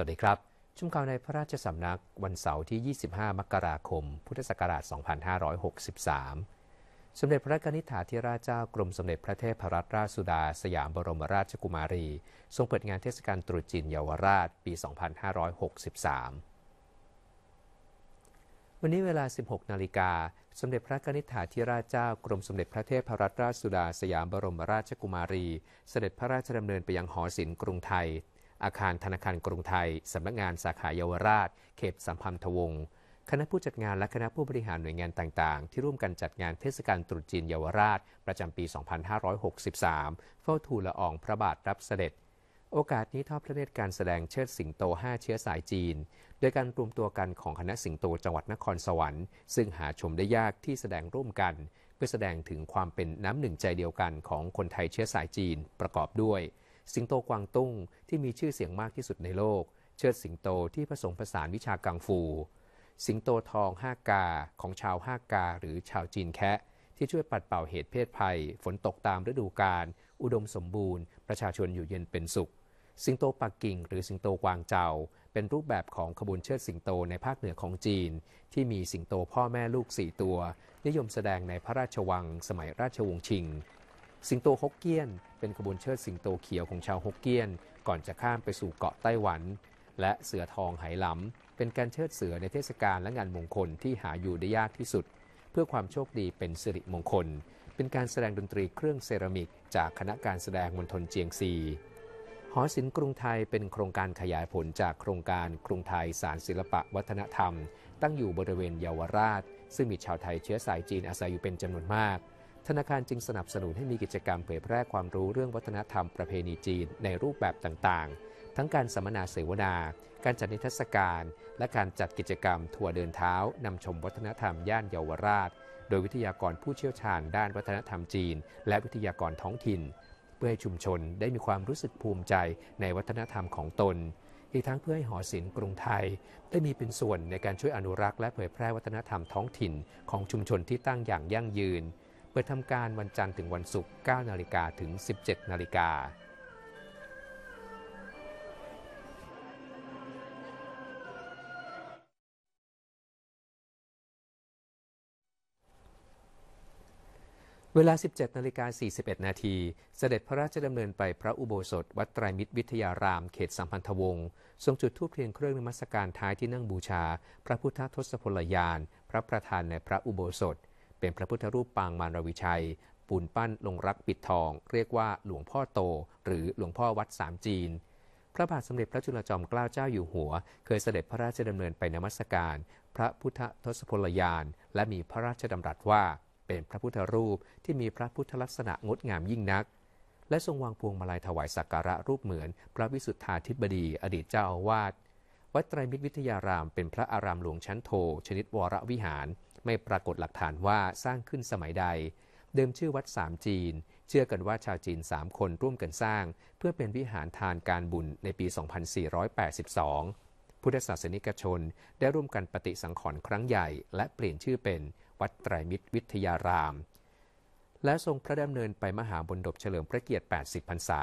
วัสดีครับชุมข่าวในพระราชสำนักวันเสาร์ที่ 25 มกราคม พุทธศักราช 2563 สมเด็จพระกนิษฐาธิราชเจ้ากรมสมเด็จพระเทพรัตนราชสุดา สยามบรมราชกุมารี ทรงเปิดงานเทศกาลตรุษจีนเยาวราชปี 2563 วันนี้เวลา 16 นาฬิกาสมเด็จพระกนิษฐาธิราชเจ้ากรมสมเด็จพระเทพรัตนราชสุดา สยามบรมราชกุมารี เสด็จพระราชดำเนินไปยังหอศิลป์กรุงไทยอาคารธนาคารกรุงไทย สำนักงานสาขาเยาวราช เขตสัมพันธวงศ์ คณะผู้จัดงานและคณะผู้บริหารหน่วยงานต่าง ๆ ที่ร่วมกันจัดงานเทศกาลตรุษจีนเยาวราช ประจำปี 2563 เฝ้าทูลละอองพระบาทรับเสด็จ โอกาสนี้ทอดพระเนตรการแสดงเชิดสิงโต 5 เชื้อสายจีน โดยการรวมตัวกันของคณะสิงโตจังหวัดนครสวรรค์ ซึ่งหาชมได้ยากที่แสดงร่วมกัน เพื่อแสดงถึงความเป็นน้ำหนึ่งใจเดียวกันของคนไทยเชื้อสายจีน ประกอบด้วยสิงโตกวางตุ้งที่มีชื่อเสียงมากที่สุดในโลก เชิดสิงโตที่ผสมผสานวิชากังฟู สิงโตทองห้ากาของชาวห้ากาหรือชาวจีนแคะที่ช่วยปัดเป่าเหตุเพศภัย ฝนตกตามฤดูกาลอุดมสมบูรณ์ประชาชนอยู่เย็นเป็นสุข สิงโตปักกิ่งหรือสิงโตกวางเจา เป็นรูปแบบของขบวนเชิดสิงโตในภาคเหนือของจีน ที่มีสิงโตพ่อแม่ลูกสี่ตัว นิยมแสดงในพระราชวังสมัยราชวงศ์ชิงสิงโตฮกเกี้ยนเป็นขบวนเชิดสิงโตเขียวของชาวฮกเกี้ยน ก่อนจะข้ามไปสู่เกาะไต้หวัน และเสือทองไหหลำเป็นการเชิดเสือในเทศกาลและงานมงคลที่หาอยู่ได้ยากที่สุด เพื่อความโชคดีเป็นสิริมงคล เป็นการแสดงดนตรีเครื่องเซรามิกจากคณะการแสดงมณฑลเจียงซีหอศิลป์กรุงไทยเป็นโครงการขยายผลจากโครงการกรุงไทยสารศิลปะวัฒนธรรม ตั้งอยู่บริเวณเยาวราช ซึ่งมีชาวไทยเชื้อสายจีนอาศัยอยู่เป็นจำนวนมากธนาคารจึงสนับสนุนให้มีกิจกรรมเผยแพร่ความรู้เรื่องวัฒนธรรมประเพณีจีนในรูปแบบต่าง ๆ ทั้งการสัมมนาเสวนา การจัดนิทรรศการ และการจัดกิจกรรมทัวร์เดินเท้านำชมวัฒนธรรมย่านเยาวราช โดยวิทยากรผู้เชี่ยวชาญ ด้านวัฒนธรรมจีนและวิทยากรท้องถิ่น เพื่อให้ชุมชนได้มีความรู้สึกภูมิใจในวัฒนธรรมของตนอีกทั้งเพื่อให้หอศิลป์กรุงไทย ได้มีเป็นส่วนในการช่วยอนุรักษ์และเผยแพร่วัฒนธรรมท้องถิ่น ของชุมชนที่ตั้งอย่างยั่งยืนเปิดทำการวันจันทร์ถึงวันศุกร์9นาฬิกาถึง 17 นาฬิกา เวลา 17 นาฬิกา 41 นาที เสด็จพระราชดำเนินไปพระอุโบสถ วัดไตรมิตรวิทยารามเขตสัมพันธวงศ์ ทรงจุดธูปเทียนเครื่องนมัสการท้ายที่นั่งบูชา พระพุทธทศพลยาน พระประธานในพระอุโบสถเป็นพระพุทธรูปปางมารวิชัย ปูนปั้นลงรักปิดทองเรียกว่าหลวงพ่อโต หรือหลวงพ่อวัดสามจีน พระบาทสมเด็จพระจุลจอมเกล้าเจ้าอยู่หัวเคยเสด็จพระราชดำเนินไปนมัสการ พระพุทธทศพลยาน และมีพระราชดำรัสว่า เป็นพระพุทธรูปที่มีพระพุทธลักษณะงดงามยิ่งนัก และทรงวางพวงมาลัยถวายสักการะรูปเหมือน พระวิสุทธาธิบดีอดีตเจ้าอาวาสวัดไตรมิตรวิทยารามเป็นพระอารามหลวงชั้นโท ชนิดวรวิหาร ไม่ปรากฏหลักฐานว่าสร้างขึ้นสมัยใด เดิมชื่อวัดสามจีน เชื่อกันว่าชาวจีน 3 คนร่วมกันสร้างเพื่อเป็นวิหารทานการบุญในปี 2482 พุทธศาสนิกชนได้ร่วมกันปฏิสังขรณ์ครั้งใหญ่ และเปลี่ยนชื่อเป็นวัดไตรมิตรวิทยารามและทรงพระดำเนินไปมหาบนดบเฉลิมพระเกียรติ 80 พรรษา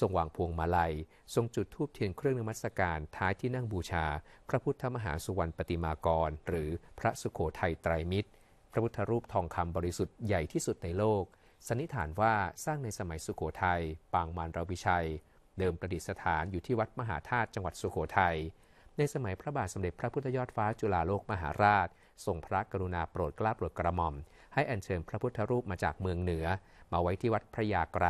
ทรงวางพวงมาลัย ทรงจุดธูปเทียนเครื่องนมัสการท้ายที่นั่งบูชา พระพุทธมหาสุวรรณปฏิมากร หรือพระสุโขทัยไตรมิตร พระพุทธรูปทองคำบริสุทธิ์ใหญ่ที่สุดในโลกสันนิษฐานว่าสร้างในสมัยสุโขทยัย ปางมารราวิชัย เดิมประดิษฐานอยู่ที่วัดมหาธาตุจังหวัดสุโขทยัย ในสมัยพระบาทสมเด็จพระพุทธยอดฟ้าจุฬาโลกมหาราช ทรงพระกรุณาโปรดเกล้าโปรดกระหม่อมให้อัญเชิญพระพุทธรูปมาจากเมืองเหนือ มาไว้ที่วัดพระยาไกร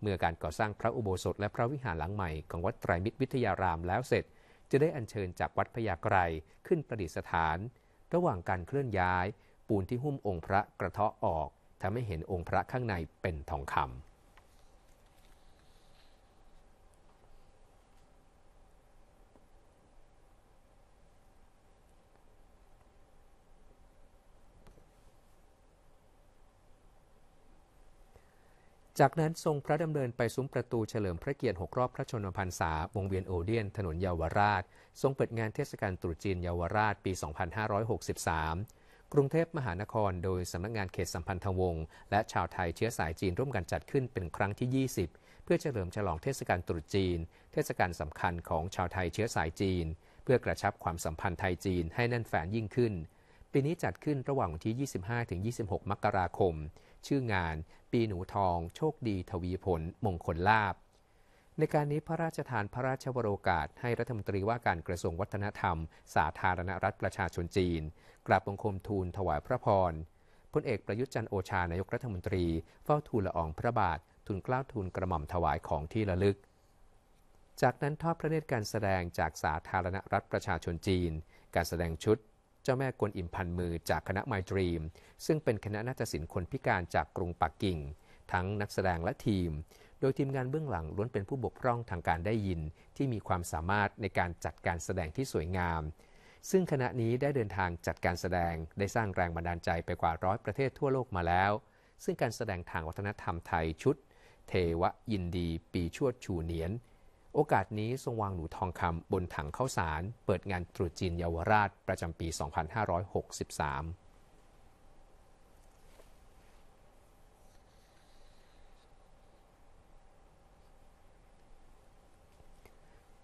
เมื่อการก่อสร้างพระอุโบสถและพระวิหารหลังใหม่ของวัดไตรมิตรวิทยารามแล้วเสร็จจะได้อัญเชิญจากวัดพระยาไกรขึ้นประดิษฐาน ระหว่างการเคลื่อนย้าย ปูนที่หุ้มองค์พระกระเทาะออกทำให้เห็นองค์พระข้างในเป็นทองคำจากนั้นทรงพระดำเนินไปซุ้มประตูเฉลิมพระเกียรติหกรอบพระชนมพรรษาวงเวียนโอเดียน ถนนเยาวราชทรงเปิดงานเทศกาลตรุษจีนเยาวราชปี 2563 กรุงเทพมหานครโดยสำนักงงานเขตสัมพันธวงศ์และชาวไทยเชื้อสายจีนร่วมกันจัดขึ้นเป็นครั้งที่ 20 เพื่อเฉลิมฉลองเทศกาลตรุษจีน เทศกาลสำคัญของชาวไทยเชื้อสายจีน เพื่อกระชับความสัมพันธ์ไทยจีนให้แน่นแฟนยิ่งขึ้นปีนี้จัดขึ้นระหว่างวันที่ 25-26 มกราคมชื่องานปีหนูทอง โชคดี ทวีผล มงคลลาบในการนี้พระราชทานพระราชวโรกาสให้รัฐมนตรีว่าการกระทรวงวัฒนธรรม สาธารณรัฐประชาชนจีนกราบบังคมทูลถวายพระพรพลเอกประยุทธ์จันโอชานายกรัฐมนตรี เฝ้าทูลละอองพระบาททูลกล้าวทูลกระหม่อมถวายของที่ระลึก จากนั้นทอดพระเนตรการแสดงจากสาธารณรัฐประชาชนจีน การแสดงชุดเจ้าแม่กวนอิมพันมือจากคณะไมตรีมซึ่งเป็นคณะนาฏศิลป์คนพิการจากกรุงปักกิ่ง ทั้งนักแสดงและทีม โดยทีมงานเบื้องหลังล้วนเป็นผู้บกพร่องทางการได้ยินที่มีความสามารถในการจัดการแสดงที่สวยงาม ซึ่งคณะนี้ได้เดินทางจัดการแสดง ได้สร้างแรงบันดาลใจไปกว่าร้อยประเทศทั่วโลกมาแล้ว ซึ่งการแสดงทางวัฒนธรรมไทยชุด เทวะยินดี ปีชวดชูเนียนโอกาสนี้ทรงวางหนูทองคำบนถังข้าวสารเปิดงานตรุษจีนเยาวราชประจำปี 2563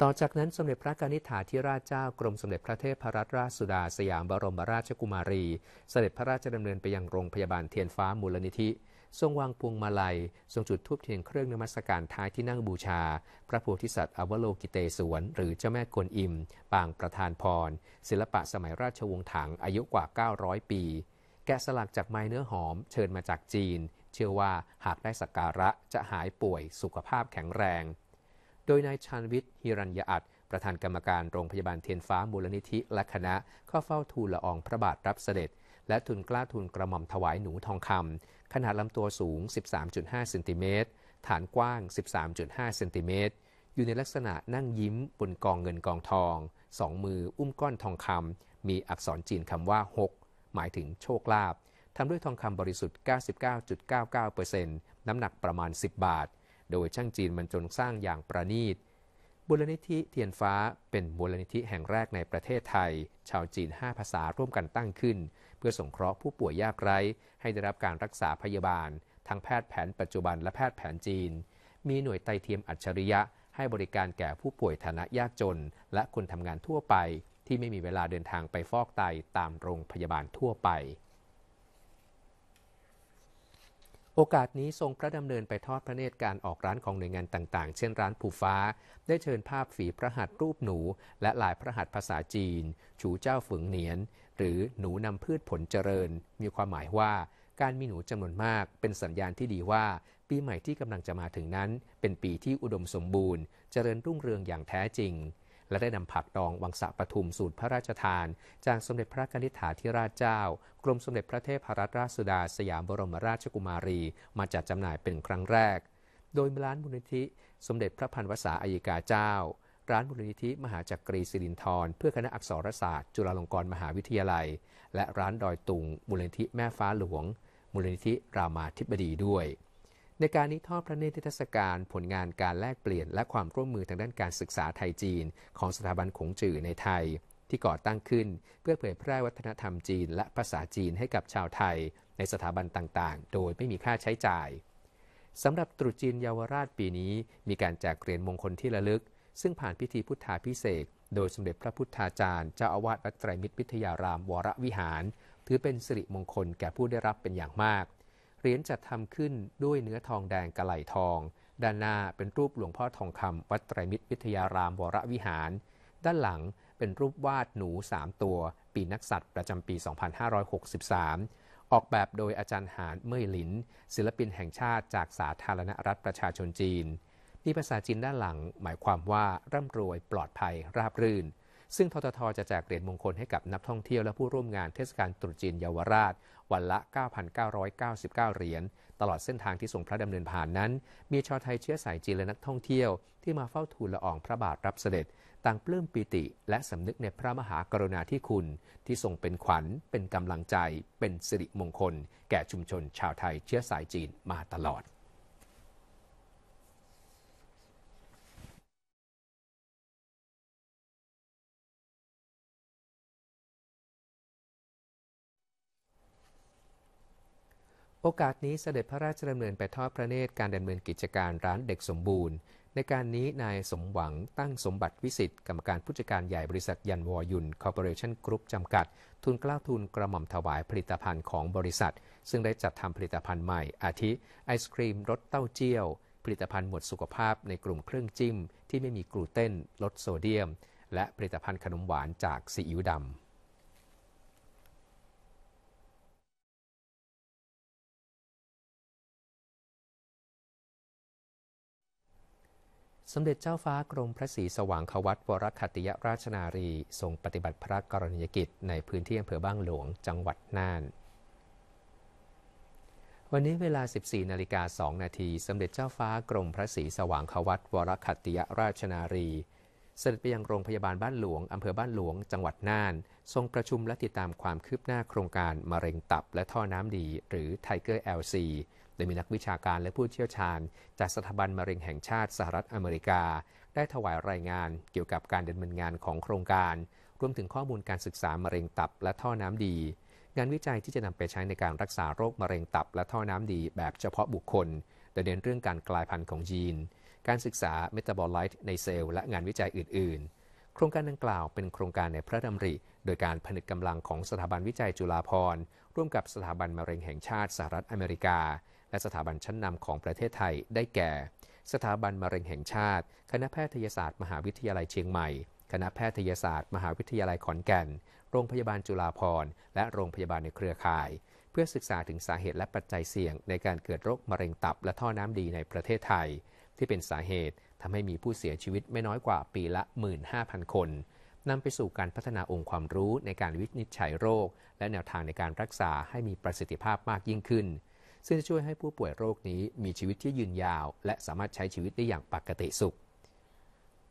ต่อจากนั้นสมเด็จพระกนิษฐาธิราชเจ้ากรมสมเด็จพระเทพรัตนราชสุดาสยามบรมราชกุมารี เสด็จพระราชดำเนินไปยังโรงพยาบาลเทียนฟ้ามูลนิธิทรงวางพวงมาลัย ทรงจุดทูบเทียนเครื่องนมัสการท้ายที่นั่งบูชา พระโพธิสัตว์อวโลกิเตศวนหรือเจ้าแม่กวนอิมปางประธานพร ศิลปะสมัยราชวงศ์ถังอายุกว่า 900 ปี แกะสลักจากไม้เนื้อหอม เชิญมาจากจีน เชื่อว่าหากได้สักการะจะหายป่วยสุขภาพแข็งแรง โดยนายชานวิทย์ฮิรัญยอัตประธานกรรมการโรงพยาบาลเทียนฟ้ามูลนิธิและคณะเข้าเฝ้าทูลละอองพระบาทรับเสด็จ และทุนกล้าทุนกระหม่อมถวายหนูทองคำขนาดลำตัวสูง 13.5เซนติเมตรฐานกว้าง 13.5เซนติเมตรอยู่ในลักษณะนั่งยิ้มบนกองเงินกองทอง สองมืออุ้มก้อนทองคำ มีอักษรจีนคำว่า 6 หมายถึงโชคลาภทำด้วยทองคำบริสุทธิ์ 99.99%น้ำหนักประมาณ 10 บาท โดยช่างจีนมันจนสร้างอย่างประณีตบูลนิธิเทียนฟ้าเป็นบูลนิธิแห่งแรกในประเทศไทย ชาวจีน5ภาษาร่วมกันตั้งขึ้นเพื่อสงเคราะห์ผู้ป่วยยากไร้ให้ได้รับการรักษาพยาบาล ทั้งแพทย์แผนปัจจุบันและแพทย์แผนจีน มีหน่วยไตเทียมอัจฉริยะให้บริการแก่ผู้ป่วยฐานะยากจน และคนทำงานทั่วไปที่ไม่มีเวลาเดินทางไปฟอกไตตามโรงพยาบาลทั่วไปโอกาสนี้ทรงพระดำเนินไปทอดพระเนตรการออกร้านของหน่วยงานต่างๆ เช่นร้านผู้ฟ้า ได้เชิญภาพฝีพระหัตถ์รูปหนูและลายพระหัตถ์ภาษาจีนชูเจ้าฝึงเหนียน หรือหนูนำพืชผลเจริญ มีความหมายว่าการมีหนูจำนวนมากเป็นสัญญาณที่ดีว่า ปีใหม่ที่กำลังจะมาถึงนั้นเป็นปีที่อุดมสมบูรณ์เจริญรุ่งเรืองอย่างแท้จริงและได้นำผักดองวังสะปทุมสูตรพระราชทาน จากสมเด็จพระกนิษฐาธิราชเจ้า กรมสมเด็จพระเทพรัตนราชสุดาสยามบรมราชกุมารีมาจัดจำหน่ายเป็นครั้งแรก โดยร้านมูลนิธิสมเด็จพระพันวษาอัยกาเจ้า ร้านมูลนิธิมหาจักรีสิรินทรเพื่อคณะอักษรศาสตร์จุฬาลงกรณ์มหาวิทยาลัย และร้านดอยตุงมูลนิธิแม่ฟ้าหลวงมูลนิธิรามาธิบดีด้วยในการนี้ทอดพระเนตรเทศกาลผลงานการแลกเปลี่ยนและความร่วมมือทางด้านการศึกษาไทยจีนของสถาบันขงจื่อในไทย ที่ก่อตั้งขึ้นเพื่อเผยแพร่วัฒนธรรมจีนและภาษาจีนให้กับชาวไทยในสถาบันต่างๆ โดยไม่มีค่าใช้จ่าย สำหรับตรุษจีนเยาวราชปีนี้มีการแจกเหรียญมงคลที่ระลึก ซึ่งผ่านพิธีพุทธาพิเศษโดยสมเด็จพระพุทธาจารย์เจ้าอาวาสวัดไตรมิตรวิทยารามวรวิหารถือเป็นสิริมงคลแก่ผู้ได้รับเป็นอย่างมากเหรียญจัดทำขึ้นด้วยเนื้อทองแดงกระไหลทอง ด้านหน้าเป็นรูปหลวงพ่อทองคำวัดไตรมิตร วิทยารามวรวิหาร ด้านหลังเป็นรูปวาดหนู 3 ตัว ปีนักสัตว์ประจำปี 2563 ออกแบบโดยอาจารย์หานเมยหลิน ศิลปินแห่งชาติจากสาธารณรัฐประชาชนจีนมีภาษาจีนด้านหลังหมายความว่าร่ำรวยปลอดภัยราบรื่น ซึ่งทททจะแจกเหรียญมงคลให้กับนักท่องเที่ยวและผู้ร่วมงานเทศกาลตรุษจีนเยาวราชวันละ 9,999 เหรียญ ตลอดเส้นทางที่ส่งพระดำเนินผ่านนั้น มีชาวไทยเชื้อสายจีนและนักท่องเที่ยวที่มาเฝ้าทูลละอองพระบาทรับเสด็จ ต่างปลื้มปิติ และสำนึกในพระมหากรุณาธิคุณ ที่ทรงเป็นขวัญเป็นกำลังใจเป็นสิริมงคล แก่ชุมชนชาวไทยเชื้อสายจีนมาตลอดโอกาสนี้เสด็จพระราชดำเนินไปทอดพระเนตรการดำเนินกิจการร้านเด็กสมบูรณ์ ในการนี้นายสมหวังตั้งสมบัติวิสิทธิ์กรรมการผู้จัดการใหญ่บริษัทยันวอยุนคอร์ปอเรชั่นกรุ๊ปจำกัด ทุนกล้าทุนกระหม่อมถวายผลิตภัณฑ์ของบริษัท ซึ่งได้จัดทำผลิตภัณฑ์ใหม่อาทิ ไอศครีมรสเต้าเจี้ยว ผลิตภัณฑ์หมวดสุขภาพ ในกลุ่มเครื่องจิ้ม ที่ไม่มีกลูเตนลดโซเดียม และผลิตภัณฑ์ขนมหวานจากซีอิ๊วดำสมเด็จเจ้าฟ้ากรมพระศรีสว่างควัตวรคติยราชนารี ทรงปฏิบัติพระกรณียกิจ ในพื้นที่อำเภอบ้างหลวงจังหวัดน่าน วันนี้เวลา 14นาฬิกา2นาทีสมเด็จเจ้าฟ้ากรมพระศรีสว่างควัตวรคติยราชนารี เสด็จไปยังโรงพยาบาลบ้านหลวงอำเภอบ้านหลวง จังหวัดน่าน ทรงประชุมและติดตามความคืบหน้าโครงการมะเร็งตับและท่อน้ำดี หรือไทเกอร์เอลซีโดยมีนักวิชาการและผู้เชี่ยวชาญจากสถาบันมะเร็งแห่งชาติสหรัฐอเมริกา ได้ถวายรายงานเกี่ยวกับการดำเนินงานของโครงการ รวมถึงข้อมูลการศึกษามะเร็งตับและท่อน้ำดี งานวิจัยที่จะนำไปใช้ในการรักษาโรคมะเร็งตับและท่อน้ำดี แบบเฉพาะบุคคลโดยเน้นเรื่องการกลายพันธุ์ของยีน การศึกษาเมตาบอลไลต์ในเซลล์และงานวิจัยอื่น ๆ โครงการดังกล่าวเป็นโครงการในพระดาริ โดยการผนึกกำลังของสถาบันวิจัยจุฬาภรณ์ร่วมกับสถาบันมะเร็งแห่งชาติสหรัฐอเมริกาและสถาบันชั้นนำของประเทศไทยได้แก่ สถาบันมะเร็งแห่งชาติ คณะแพทยศาสตร์ มหาวิทยาลัยเชียงใหม่ คณะแพทยศาสตร์ มหาวิทยาลัยขอนแก่น โรงพยาบาลจุฬาภรณ์และโรงพยาบาลในเครือข่าย เพื่อศึกษาถึงสาเหตุและปัจจัยเสี่ยงในการเกิดโรคมะเร็งตับและท่อน้ำดีในประเทศไทยที่เป็นสาเหตุทำให้มีผู้เสียชีวิตไม่น้อยกว่าปีละ15,000คนนำไปสู่การพัฒนาองค์ความรู้ในการวินิจฉัยโรค และแนวทางในการรักษาให้มีประสิทธิภาพมากยิ่งขึ้นซึ่งจะช่วยให้ผู้ป่วยโรคนี้มีชีวิตที่ยืนยาว และสามารถใช้ชีวิตได้อย่างปกติสุข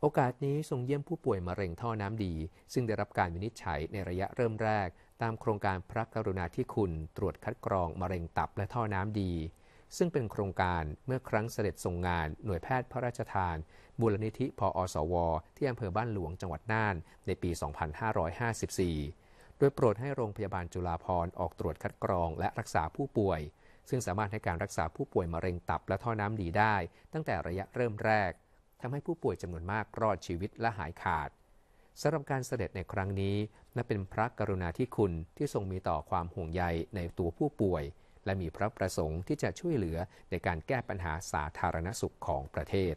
โอกาสนี้ทรงเยี่ยมผู้ป่วยมะเร็งท่อน้ำดี ซึ่งได้รับการวินิจฉัยในระยะเริ่มแรก ตามโครงการพระกรุณาธิคุณตรวจคัดกรองมะเร็งตับและท่อน้ำดี ซึ่งเป็นโครงการเมื่อครั้งเสด็จทรงงาน หน่วยแพทย์พระราชทาน มูลนิธิพออสวที่อำเภอบ้านหลวงจังหวัดน่านในปี 2554โดยโปรดให้โรงพยาบาลจุฬาภรออกตรวจคัดกรอง และรักษาผู้ป่วยซึ่งสามารถให้การรักษาผู้ป่วยมะเร็งตับและท่อน้ำดีได้ตั้งแต่ระยะเริ่มแรกทำให้ผู้ป่วยจำนวนมากรอดชีวิตและหายขาดสำหรับการเสด็จในครั้งนี้นับเป็นพระกรุณาธิคุณที่ทรงมีต่อความห่วงใยในตัวผู้ป่วย และมีพระประสงค์ที่จะช่วยเหลือในการแก้ปัญหาสาธารณสุขของประเทศ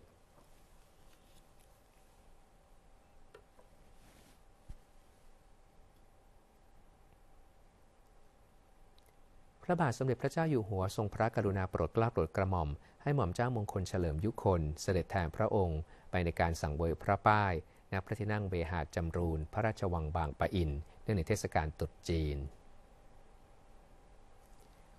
ระบาทสมเด็จพระเจ้าอยู่หัวทรงพระกรุณาโปรดเกล้าโปรดกระหม่อม ให้หม่อมเจ้ามงคลเฉลิมยุคนเสด็จแทนพระองค์ ไปในการสั่งเวยพระป้ายณพระที่นั่งเวหาจำรูน พระราชวังบางปะอินเนื่องในเทศกาลตรุษจีน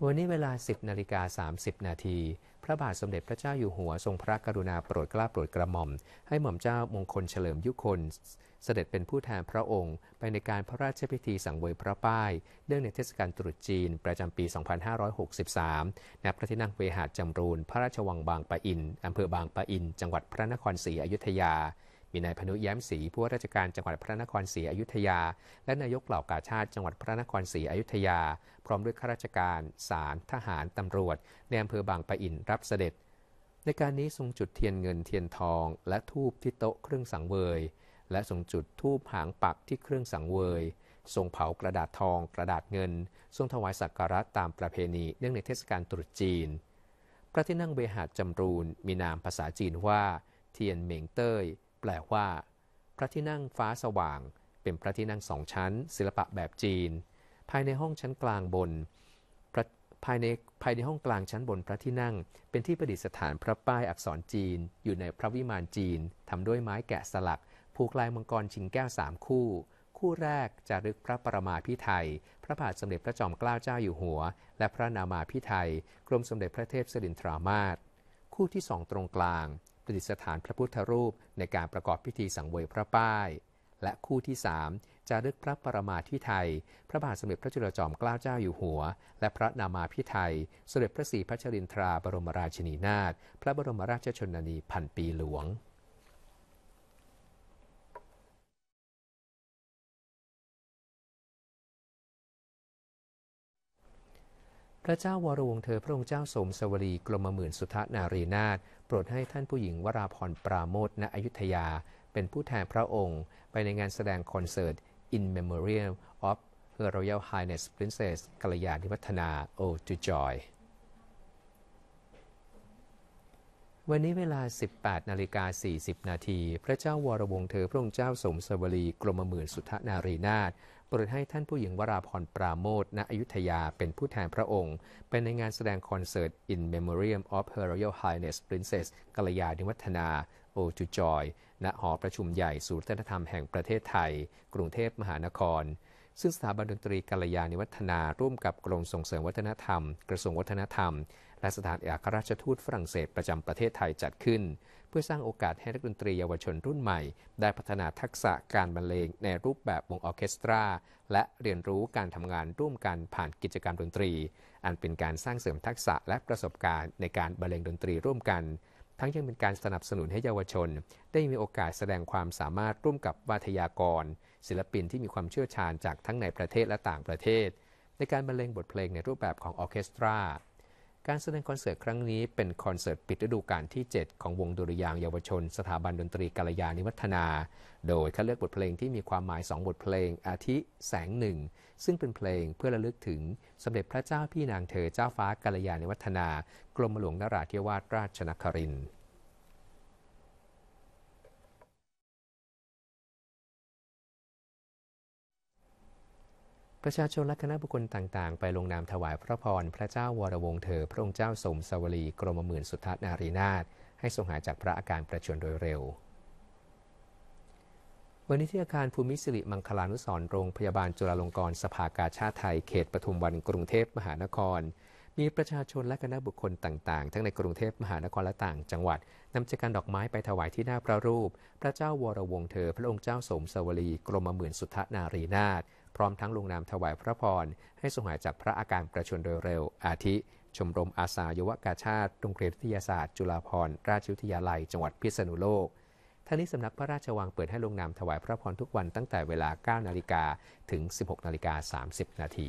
วันนี้เวลา 10 นาฬิกา 30 นาที พระบาทสมเด็จพระเจ้าอยู่หัวทรงพระกรุณาโปรดเกล้าโปรดกระหม่อม ให้หม่อมเจ้ามงคลเฉลิมยุคนเสด็จเป็นผู้แทนพระองค์ไปในการพระราชพิธีสังเวยพระป้ายเนื่องในเทศกาลตรุษจีนประจำปี 2563 ณ พระที่นั่งเวหาจำรูน พระราชวังบางปะอิน อำเภอบางปะอิน จังหวัดพระนครศรีอยุธยามีนายพนุแย้มศรีผู้ว่าราชการจังหวัดพระนครศรีอยุธยา และนายกเหล่ากาชาติจังหวัดพระนครศรีอยุธยา พร้อมด้วยข้าราชการศาลทหารตำรวจในอำเภอบางปะอินรับเสด็จ ในการนี้ทรงจุดเทียนเงินเทียนทองและทูบที่โต๊ะเครื่องสังเวย และทรงจุดทูบหางปักที่เครื่องสังเวยทรงเผากระดาษทอง กระดาษเงินทรงถวายสักการะตามประเพณีเนื่องในเทศกาลตรุษจีน พระที่นั่งเบหาจำรูนมีนามภาษาจีนว่า เทียนเหมิงเต้ยแปลว่า พระที่นั่งฟ้าสว่างเป็นพระที่นั่งสองชั้น ศิลปะแบบจีน ภายในห้องชั้นกลางบน ภายในภายในห้องกลางชั้นบนพระที่นั่ง เป็นที่ประดิษฐานพระป้ายอักษรจีนอยู่ในพระวิมานจีน ทำด้วยไม้แกะสลักผูกลายมังกรชิงแก้วสามคู่ คู่แรกจะรึกพระประมาพิไทยพระบาทสมเด็จพระจอมเกล้าเจ้าอยู่หัว และพระนามาพิไทยกรมสมเด็จพระเทพสิรินทรามาศคู่ที่สองตรงกลางประดิษฐานพระพุทธรูปในการประกอบพิธีสังเวยพระป้าย และคู่ที่ 3จะรึกพระปรมาทิไทย พระบาทสมเด็จพระจุลจอมเกล้าเจ้าอยู่หัว และพระนามาพิไทยสมเด็จพระศรีพัชรินทราบรมราชินีนาถพระบรมราชชนนีพันปีหลวง พระเจ้าวรวงเธอพระองค์เจ้าสมสวรีกรมหมื่นสุทธนารีนาถรดให้ท่านผู้หญิงวราพรปราโมทณอยุธยา เป็นผู้แทนพระองค์ ไปในงานแสดงคอนเสิร์ต In Memoriam of Her Royal Highness Princess กัลยาณิวัฒนา Oh to Joy วันนี้เวลา 18นาฬิกา40 นาที พระเจ้าวรวงเธอพระองค์เจ้าสมสวรีกรมหมื่นสุทธนารีนาถโปรดให้ท่านผู้หญิงวราพรปราโมทณอยุธยาเป็นผู้แทนพระองค์เป็นในงานแสดงคอนเสิร์ต In Memoriam of Her Royal Highness Princess กัลยาณิวัฒนาโอจูจอยณหอประชุมใหญ่ศูนย์วัฒนธรรมแห่งประเทศไทย กรุงเทพมหานคร ซึ่งสถาบันดนตรีกัลยาณิวัฒนาร่วมกับกรมส่งเสริมวัฒนธรรมกระทรวงวัฒนธรรม และสถานเอกอัครราชทูตฝรั่งเศสประจำประเทศไทยจัดขึ้นเพื่อสร้างโอกาสให้นักดนตรีเยาวชนรุ่นใหม่ได้พัฒนาทักษะการบรรเลงในรูปแบบวงออเคสตรา และเรียนรู้การทำงานร่วมกันผ่านกิจกรรมดนตรี อันเป็นการสร้างเสริมทักษะและประสบการณ์ ในการบรรเลงดนตรีร่วมกัน ทั้งยังเป็นการสนับสนุนให้เยาวชน ได้มีโอกาสแสดงความสามารถร่วมกับวาทยากร ศิลปินที่มีความเชี่ยวชาญจากทั้งในประเทศและต่างประเทศในการบรรเลงบทเพลงในรูปแบบของออเคสตราการแสดงคอนเสิร์ตครั้งนี้เป็นคอนเสิร์ตปิดฤดูกาลที่ 7 ของวงดุริยางเยาวชนสถาบันดนตรีกาลยานิวัฒนา โดยคัดเลือกบทเพลงที่มีความหมาย 2บทเพลงอาทิแสงหนึ่งซึ่งเป็นเพลงเพื่อระลึกถึงสมเด็จพระเจ้าพี่นางเธอเจ้าฟ้ากาลยานิวัฒนา กรมหลวงนราธิวาสราชนครินทร์ประชาชนและคณะบุคคลต่างๆ ไปลงนามถวายพระพร พระเจ้าวรวงเธอ พระองค์เจ้าสมสวรีกรมหมื่นสุทัศนารีนาถให้ทรงหายจากพระอาการประชวรโดยเร็ว วันนี้ที่อาคารภูมิศิริมังคลานุสรโรงพยาบาลจุฬาลงกรณ์สภากาชาติไทยเขตปทุมวันกรุงเทพมหานครมีประชาชนและคณะบุคคลต่างๆ ทั้งในกรุงเทพมหานครและต่าง จังหวัดนำจักรดอกไม้ไปถวายที่หน้าพระรูป พระเจ้าวรวงเธอพระองค์เจ้าสมสวรีกรมหมื่นสุทธนารีนาถพร้อมทั้งลงนามถวายพระพรให้สงหายจากพระอาการประชวรโดยเร็ว อาทิชมรมอาสายวกาชาติโรงเรียนวิทยาศาสตร์จุฬาภรณราชวิทยาลัย จังหวัดพิษณุโลกท่านี้สำนักพระราชวังเปิดให้ลงนามถวายพระพรทุกวันตั้งแต่เวลา9นาฬิกาถึง 16นาฬิกา30นาที